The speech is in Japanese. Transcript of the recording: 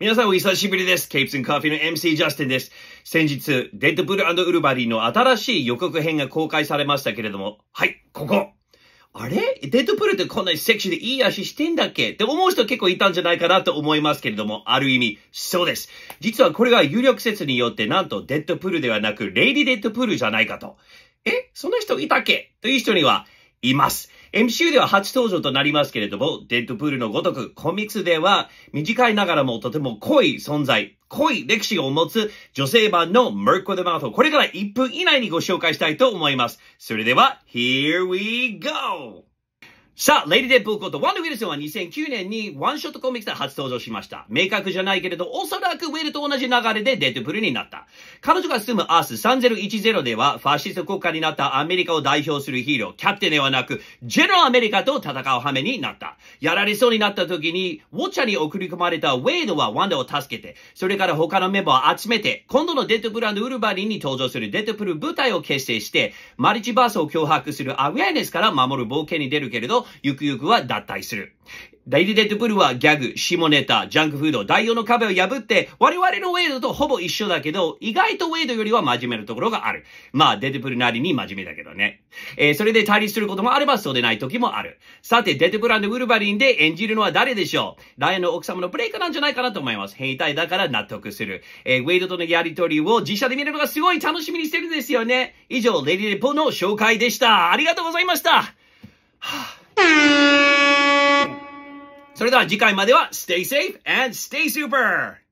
皆さんお久しぶりです。ケイプスンカーフィーの MC ジャスティンです。先日、デッドプルウルバリーの新しい予告編が公開されましたけれども、はい、ここあれデッドプルってこんなにセクシーでいい足してんだっけって思う人結構いたんじゃないかなと思いますけれども、ある意味、そうです。実はこれが有力説によって、なんとデッドプルではなく、レイディデッドプルじゃないかと。えそんな人いたっけという人には、います。MC u では初登場となりますけれども、デッドプールのごとく、コミックスでは短いながらもとても濃い存在、濃い歴史を持つ女性版のマーコ・デ・マウト。これから1分以内にご紹介したいと思います。それでは、Here we go! さあ、レイディ・デップことワンウィルソンは2009年にワンショットコミックで初登場しました。明確じゃないけれど、おそらくウィルと同じ流れでデッドプールになった。彼女が住むアース3010では、ファシスト国家になったアメリカを代表するヒーロー、キャプテンではなく、ジェラアメリカと戦う羽目になった。やられそうになった時に、ウォッチャーに送り込まれたウェイドはワンダを助けて、それから他のメンバーを集めて、今度のデッドブランドウルバリンに登場するデッドプル部隊を結成して、マルチバースを脅迫するアウェアネスから守る冒険に出るけれど、ゆくゆくは脱退する。大リデッドプルはギャグ、下ネタ、ジャンクフード、第4の壁を破って、我々のウェイドとほぼ一緒だけど、意外とウェイドよりは真面目なところがある。まあ、デッドプルなりに真面目だけどね。えー、それで対立することもあれば、そうでない時もある。さて、デッドプルウルバリンで演じるのは誰でしょうライアンの奥様のブレイクなんじゃないかなと思います。変異体だから納得する。えー、ウェイドとのやりとりを自社で見るのがすごい楽しみにしてるんですよね。以上、レディレポの紹介でした。ありがとうございました。それでは次回までは Stay safe and stay super!